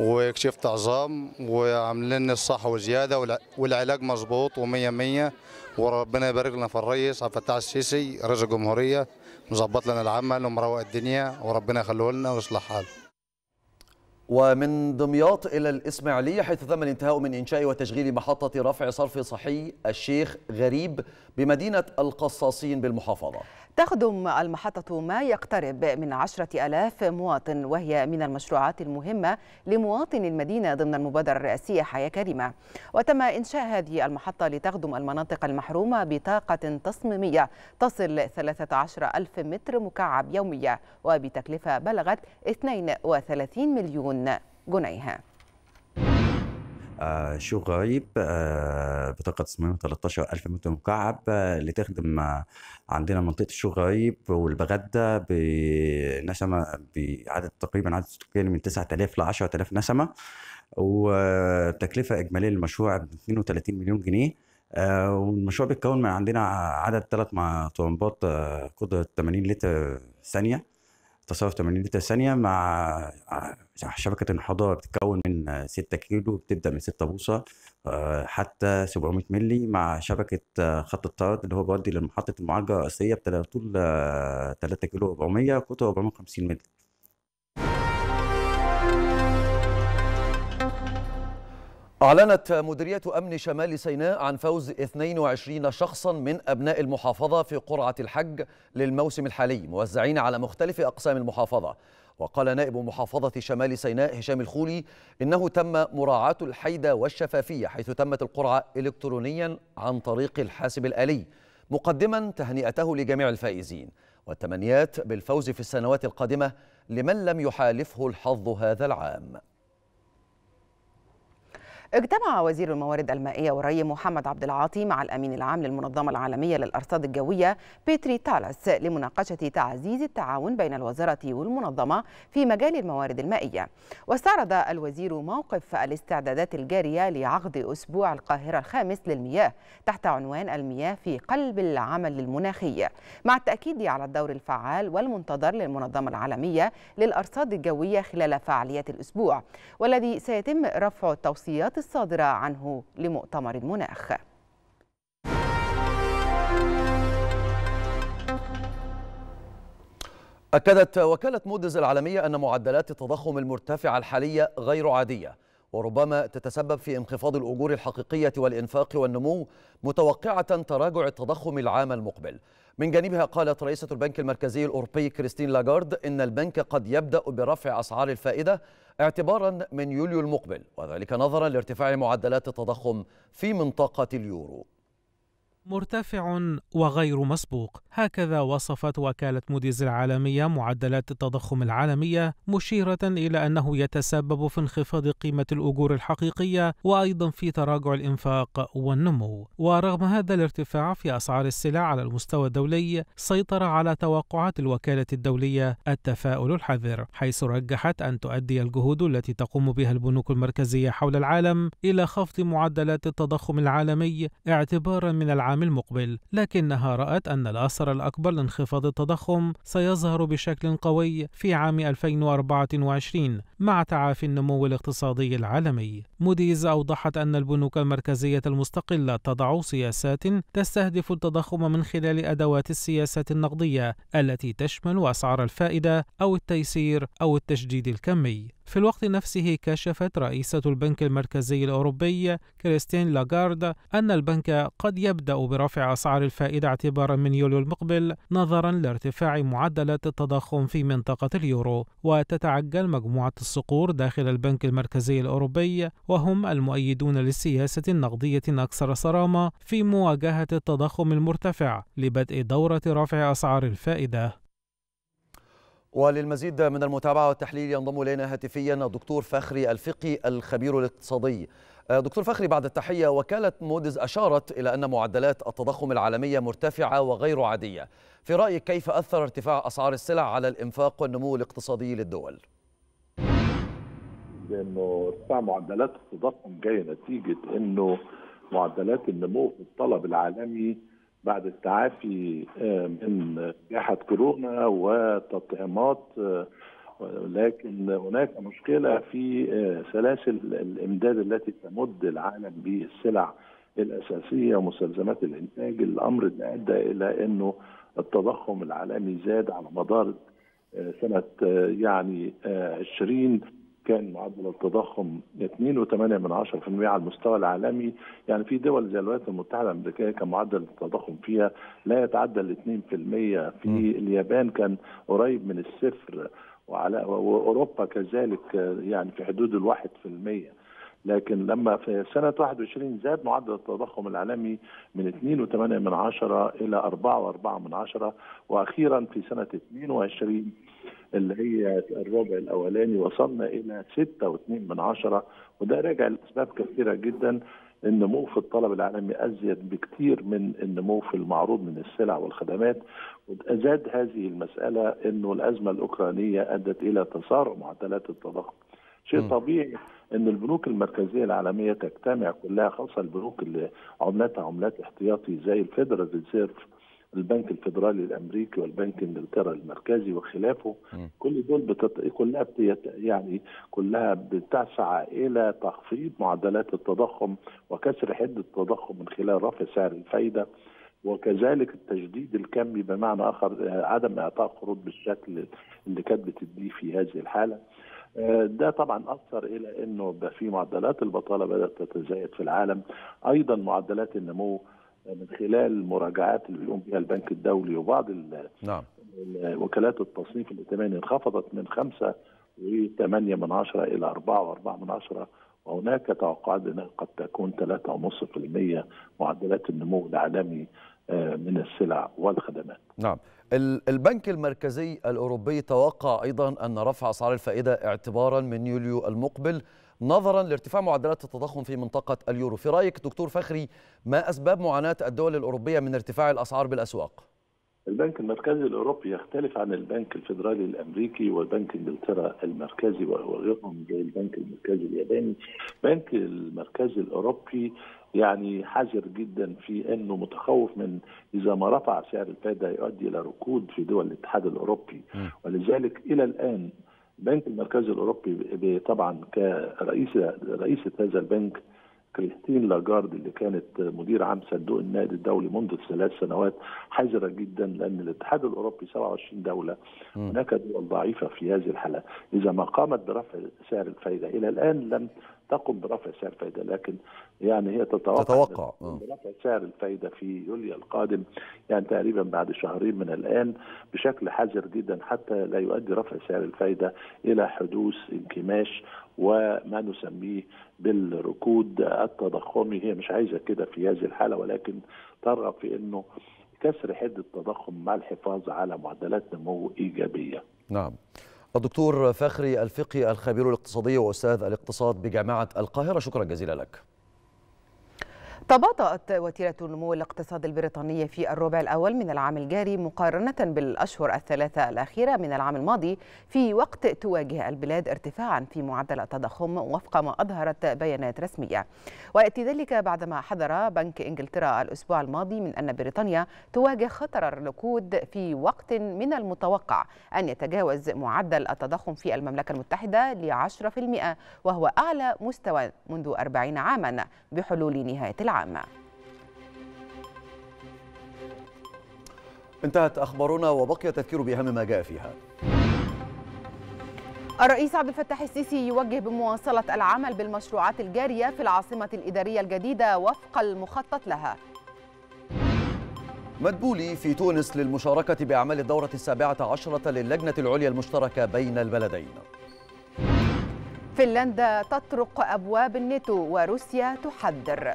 وكشفت عظام وعاملين الصح وزياده والعلاج
مظبوط و100 100 وربنا يبارك لنا في الرئيس عبد الفتاح السيسي رئيس الجمهوريه
مظبط لنا العمل ومروق الدنيا وربنا يخليه لنا ويصلح حاله ومن دمياط إلى الإسماعيلية حيث تم الانتهاء من إنشاء وتشغيل محطة رفع صرف صحي الشيخ غريب بمدينة القصاصين بالمحافظة
تخدم المحطة ما يقترب من عشرة ألاف مواطن وهي من المشروعات المهمة لمواطن المدينة ضمن المبادرة الرئاسية حياة كريمة وتم إنشاء هذه المحطة لتخدم المناطق المحرومة بطاقة تصميمية تصل 13 ألف متر مكعب يوميا وبتكلفة بلغت 32 مليون جنيه
آه، شو غريب آه، بطاقة تصميم 13000 متر مكعب آه، اللي تخدم عندنا منطقة غريب والبغدة بنسمة بعدد تقريبا عدد سكان من 9000 ل 10000 نسمة وتكلفة إجمالية للمشروع ب 32 مليون جنيه والمشروع بيتكون من عندنا عدد ثلاث طرمبات قدرة 80 لتر ثانية لتر ثانية مع شبكة انحدار بتتكون من 6 كيلو بتبدأ من 6 بوصة آه، حتى 700 مللي مع شبكة آه، خط الطرد اللي هو بيودي لمحطة المعالجة الرئيسية بطول 3 آه، كيلو 400 قطر 450 مللي أعلنت مديرية أمن شمال سيناء عن فوز 22 شخصا من أبناء المحافظة في قرعة الحج للموسم الحالي موزعين على مختلف أقسام المحافظة وقال نائب محافظة شمال سيناء هشام الخولي إنه تم مراعاة الحيدة والشفافية حيث تمت القرعة إلكترونيا عن طريق الحاسب الآلي مقدما تهنئته لجميع الفائزين والتمنيات بالفوز في السنوات القادمة لمن لم يحالفه الحظ هذا العام
اجتمع وزير الموارد المائية والري محمد عبد العاطي مع الأمين العام للمنظمة العالمية للأرصاد الجوية بيتري تالاس لمناقشة تعزيز التعاون بين الوزارة والمنظمة في مجال الموارد المائية واستعرض الوزير موقف الاستعدادات الجارية لعقد أسبوع القاهرة الخامس للمياه تحت عنوان المياه في قلب العمل المناخي مع التأكيد على الدور الفعال والمنتظر للمنظمة العالمية للأرصاد الجوية خلال فعاليات الأسبوع والذي سيتم رفع التوصيات الصادرة عنه لمؤتمر المناخ
أكدت وكالة مودز العالمية أن معدلات التضخم المرتفعة الحالية غير عادية وربما تتسبب في انخفاض الأجور الحقيقية والإنفاق والنمو متوقعة تراجع التضخم العام المقبل من جانبها قالت رئيسة البنك المركزي الأوروبي كريستين لاغارد إن البنك قد يبدأ برفع أسعار الفائدة اعتبارا من يوليو المقبل وذلك نظرا لارتفاع معدلات التضخم في منطقة اليورو
مرتفع وغير مسبوق هكذا وصفت وكالة موديز العالمية معدلات التضخم العالمية مشيرة إلى أنه يتسبب في انخفاض قيمة الأجور الحقيقية وأيضا في تراجع الإنفاق والنمو ورغم هذا الارتفاع في أسعار السلع على المستوى الدولي سيطر على توقعات الوكالة الدولية التفاؤل الحذر حيث رجحت أن تؤدي الجهود التي تقوم بها البنوك المركزية حول العالم إلى خفض معدلات التضخم العالمي اعتبارا من العام العام المقبل لكنها رأت أن الأثر الأكبر لانخفاض التضخم سيظهر بشكل قوي في عام 2024 مع تعافي النمو الاقتصادي العالمي موديز أوضحت أن البنوك المركزية المستقلة تضع سياسات تستهدف التضخم من خلال أدوات السياسة النقدية التي تشمل أسعار الفائدة أو التيسير أو التشديد الكمي. في الوقت نفسه كشفت رئيسة البنك المركزي الأوروبي كريستين لاغارد أن البنك قد يبدأ برفع أسعار الفائدة اعتبارا من يوليو المقبل نظرا لارتفاع معدلات التضخم في منطقة اليورو وتتعجل مجموعة الصقور داخل البنك المركزي الأوروبي وهم المؤيدون للسياسة النقدية أكثر صرامة في مواجهة التضخم المرتفع لبدء دورة رفع أسعار الفائدة
وللمزيد من المتابعة والتحليل ينضم إلينا هاتفيا الدكتور فخري الفقي الخبير الاقتصادي دكتور فخري بعد التحية وكالة مودز أشارت إلى أن معدلات التضخم العالمية مرتفعة وغير عادية في رأيك كيف أثر ارتفاع أسعار السلع على الإنفاق والنمو الاقتصادي للدول؟
انه ارتفاع معدلات التضخم جاي نتيجه انه معدلات النمو في الطلب العالمي بعد التعافي آه، من جائحه كورونا وتطعيمات آه، لكن هناك مشكله في آه، سلاسل الامداد التي تمد العالم بالسلع الاساسيه ومستلزمات الانتاج الامر اللي ادى الى انه التضخم العالمي زاد على مدار سنه يعني 20 كان معدل التضخم 2.8% على المستوى العالمي يعني في دول زي الولايات المتحدة الأمريكية كان معدل التضخم فيها لا يتعدى ال 2% في اليابان كان قريب من الصفر وعلى وأوروبا كذلك يعني في حدود الواحد في المية لكن لما في سنة 21 زاد معدل التضخم العالمي من 2.8 إلى 4.4 وأخيرا في سنة 22 اللي هي الربع الاولاني وصلنا الى 6.2 من عشرة وده راجع لاسباب كثيره جدا النمو في الطلب العالمي ازيد بكثير من النمو في المعروض من السلع والخدمات وزاد هذه المساله انه الازمه الاوكرانيه ادت الى تسارع معدلات التضخم شيء طبيعي ان البنوك المركزيه العالميه تجتمع كلها خاصه البنوك اللي عملتها عملات احتياطي زي الفيدرال ريزيرف البنك الفيدرالي الامريكي والبنك انجلترا المركزي وخلافه م. كل دول بتط... كلها بت... يعني كلها بتسعى الى تخفيض معدلات التضخم وكسر حده التضخم من خلال رفع سعر الفائده وكذلك التجديد الكمي بمعنى اخر آه، عدم اعطاء قروض بالشكل اللي كانت بتديه في هذه الحاله آه، ده طبعا اثر الى انه في معدلات البطاله بدات تتزايد في العالم ايضا معدلات النمو من خلال مراجعات اللي بيقوم بها البنك الدولي وبعض نعم. وكالات التصنيف الائتماني انخفضت من 5.8 من عشرة إلى 4.4 من عشرة وهناك توقعات انها قد تكون 3.5% معدلات النمو العالمي آه، من السلع والخدمات نعم البنك
المركزي الأوروبي توقع أيضا أن رفع أسعار الفائدة اعتبارا من يوليو المقبل نظرا لارتفاع معدلات التضخم في منطقة اليورو في رأيك دكتور فخري ما أسباب معاناة الدول الأوروبية من ارتفاع الأسعار بالأسواق؟
البنك المركزي الأوروبي يختلف عن البنك الفيدرالي الأمريكي وبنك إنجلترا المركزي وغيرهم زي البنك المركزي الياباني البنك المركزي الأوروبي يعني حذر جدا في انه متخوف من اذا ما رفع سعر الفائده يؤدي الى ركود في دول الاتحاد الاوروبي ولذلك الى الان البنك المركزي الاوروبي طبعا كرئيسه رئيسه هذا البنك كريستين لاجارد اللي كانت مدير عام صندوق النقد الدولي منذ ثلاث سنوات حذره جدا لان الاتحاد الاوروبي 27 دوله هناك دول ضعيفه في هذه الحاله، اذا ما قامت برفع سعر الفائده الى الان لم تقم برفع سعر الفائده لكن يعني هي تتوقع تتوقع آه. رفع سعر الفايده في يوليو القادم يعني تقريبا بعد شهرين من الان بشكل حذر جدا حتى لا يؤدي رفع سعر الفايده الى حدوث انكماش وما نسميه بالركود التضخمي هي مش عايزه كده في هذه الحاله ولكن ترغب في انه كسر حده التضخم مع الحفاظ على معدلات نمو ايجابيه.
نعم. الدكتور فخري الفقي الخبير الاقتصادي واستاذ الاقتصاد بجامعه القاهره شكرا جزيلا لك.
تباطأت وتيرة نمو الاقتصاد البريطاني في الربع الأول من العام الجاري مقارنة بالأشهر الثلاثة الأخيرة من العام الماضي في وقت تواجه البلاد ارتفاعا في معدل التضخم وفق ما أظهرت بيانات رسمية ويأتي ذلك بعدما حذر بنك إنجلترا الأسبوع الماضي من أن بريطانيا تواجه خطر الركود في وقت من المتوقع أن يتجاوز معدل التضخم في المملكة المتحدة ل 10% وهو أعلى مستوى منذ 40 عاما بحلول نهاية العام العامة انتهت أخبارنا وبقي التذكير
بأهم ما جاء فيها
الرئيس عبد الفتاح السيسي يوجه بمواصلة العمل بالمشروعات الجارية في العاصمة الإدارية الجديدة وفق المخطط لها
مدبولي في تونس للمشاركة بأعمال الدورة السابعة عشرة للجنة العليا المشتركة بين البلدين
فنلندا تطرق أبواب النيتو وروسيا تحذر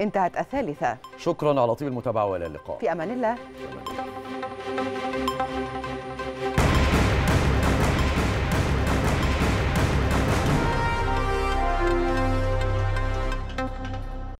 انتهت الثالثة
شكرا على طيب المتابعة وإلى اللقاء في أمان
الله